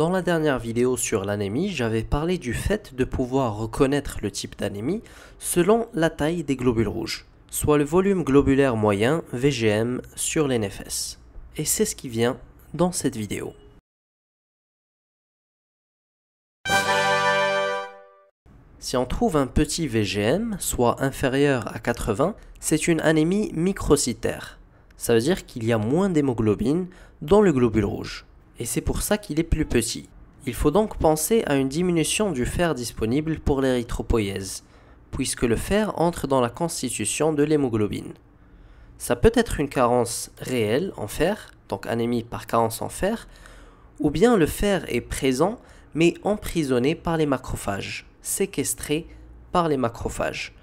Dans la dernière vidéo sur l'anémie, j'avais parlé du fait de pouvoir reconnaître le type d'anémie selon la taille des globules rouges, soit le volume globulaire moyen VGM sur l'NFS. Et c'est ce qui vient dans cette vidéo. Si on trouve un petit VGM, soit inférieur à 80, c'est une anémie microcytaire. Ça veut dire qu'il y a moins d'hémoglobine dans le globule rouge et c'est pour ça qu'il est plus petit. Il faut donc penser à une diminution du fer disponible pour l'érythropoïèse, puisque le fer entre dans la constitution de l'hémoglobine. Ça peut être une carence réelle en fer, donc anémie par carence en fer, ou bien le fer est présent mais emprisonné par les macrophages, séquestré par les macrophages.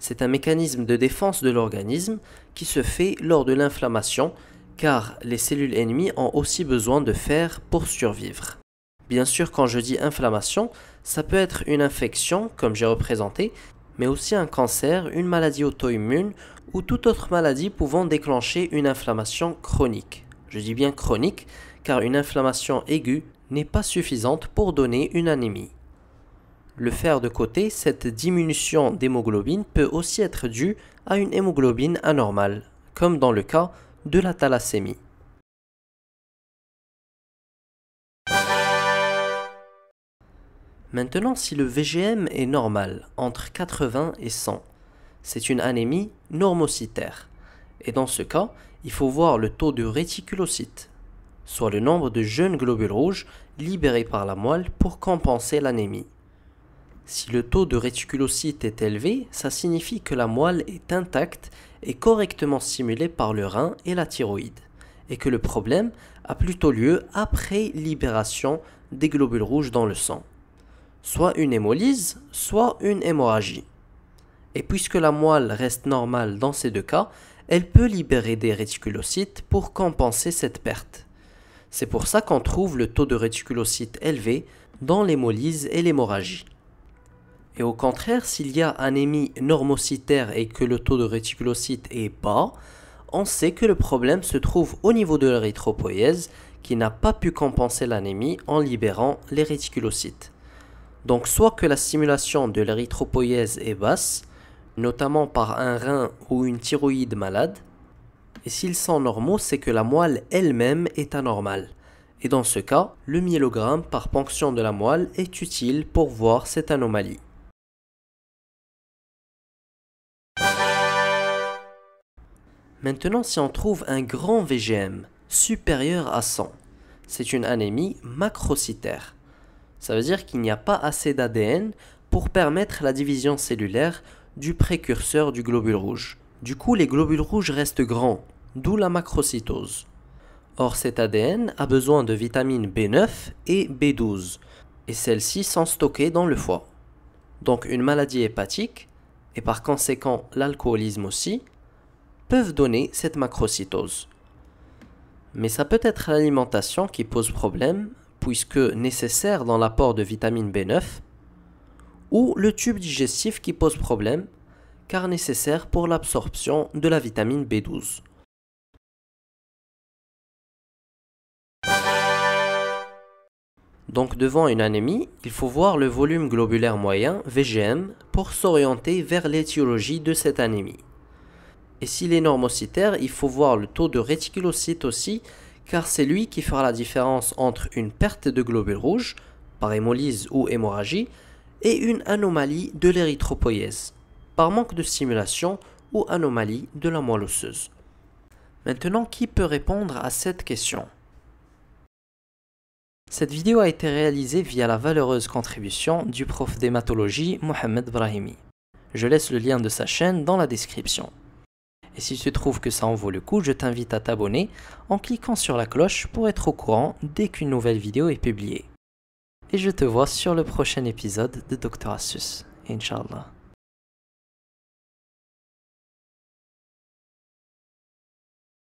C'est un mécanisme de défense de l'organisme qui se fait lors de l'inflammation car les cellules ennemies ont aussi besoin de fer pour survivre. Bien sûr, quand je dis inflammation, ça peut être une infection, comme j'ai représenté, mais aussi un cancer, une maladie auto-immune ou toute autre maladie pouvant déclencher une inflammation chronique. Je dis bien chronique, car une inflammation aiguë n'est pas suffisante pour donner une anémie. Le fer de côté, cette diminution d'hémoglobine peut aussi être due à une hémoglobine anormale, comme dans le cas de la thalassémie. Maintenant, si le VGM est normal, entre 80 et 100, c'est une anémie normocytaire. Et dans ce cas, il faut voir le taux de réticulocyte, soit le nombre de jeunes globules rouges libérés par la moelle pour compenser l'anémie. Si le taux de réticulocyte est élevé, ça signifie que la moelle est intacte est correctement simulé par le rein et la thyroïde, et que le problème a plutôt lieu après libération des globules rouges dans le sang, soit une hémolyse, soit une hémorragie. Et puisque la moelle reste normale dans ces deux cas, elle peut libérer des réticulocytes pour compenser cette perte. C'est pour ça qu'on trouve le taux de réticulocytes élevé dans l'hémolyse et l'hémorragie. Et au contraire, s'il y a anémie normocytaire et que le taux de réticulocyte est bas, on sait que le problème se trouve au niveau de l'érythropoïèse qui n'a pas pu compenser l'anémie en libérant les réticulocytes. Donc soit que la stimulation de l'érythropoïèse est basse, notamment par un rein ou une thyroïde malade, et s'ils sont normaux, c'est que la moelle elle-même est anormale. Et dans ce cas, le myélogramme par ponction de la moelle est utile pour voir cette anomalie. Maintenant, si on trouve un grand VGM supérieur à 100, c'est une anémie macrocytaire. Ça veut dire qu'il n'y a pas assez d'ADN pour permettre la division cellulaire du précurseur du globule rouge. Du coup, les globules rouges restent grands, d'où la macrocytose. Or, cet ADN a besoin de vitamines B9 et B12, et celles-ci sont stockées dans le foie. Donc, une maladie hépatique, et par conséquent l'alcoolisme aussi, peuvent donner cette macrocytose. Mais ça peut être l'alimentation qui pose problème, puisque nécessaire dans l'apport de vitamine B9, ou le tube digestif qui pose problème, car nécessaire pour l'absorption de la vitamine B12. Donc devant une anémie, il faut voir le volume globulaire moyen, VGM, pour s'orienter vers l'étiologie de cette anémie. Et s'il est normocytaire, il faut voir le taux de réticulocyte aussi, car c'est lui qui fera la différence entre une perte de globules rouges, par hémolyse ou hémorragie, et une anomalie de l'érythropoïèse, par manque de stimulation ou anomalie de la moelle osseuse. Maintenant, qui peut répondre à cette question Cette vidéo a été réalisée via la valeureuse contribution du prof d'hématologie Mohamed Brahimi. Je laisse le lien de sa chaîne dans la description. Et si tu trouves que ça en vaut le coup, je t'invite à t'abonner en cliquant sur la cloche pour être au courant dès qu'une nouvelle vidéo est publiée. Et je te vois sur le prochain épisode de Dr. Asus, Inch'Allah.